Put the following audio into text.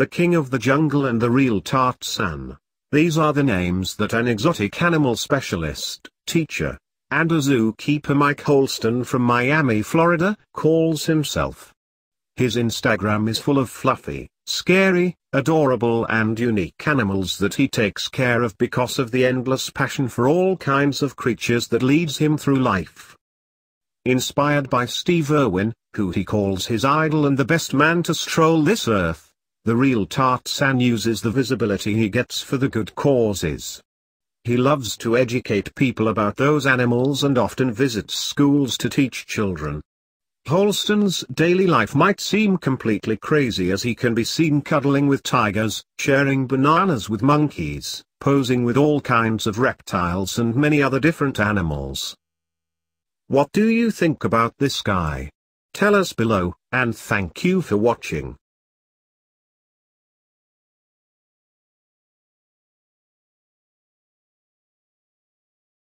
the king of the jungle and the real Tarzan. These are the names that an exotic animal specialist, teacher, and a zookeeper Mike Holston from Miami, Florida, calls himself. His Instagram is full of fluffy, scary, adorable and unique animals that he takes care of because of the endless passion for all kinds of creatures that leads him through life. Inspired by Steve Irwin, who he calls his idol and the best man to stroll this earth, the real Tartsan uses the visibility he gets for the good causes. He loves to educate people about those animals and often visits schools to teach children. Holston's daily life might seem completely crazy as he can be seen cuddling with tigers, sharing bananas with monkeys, posing with all kinds of reptiles and many other different animals. What do you think about this guy? Tell us below, and thank you for watching.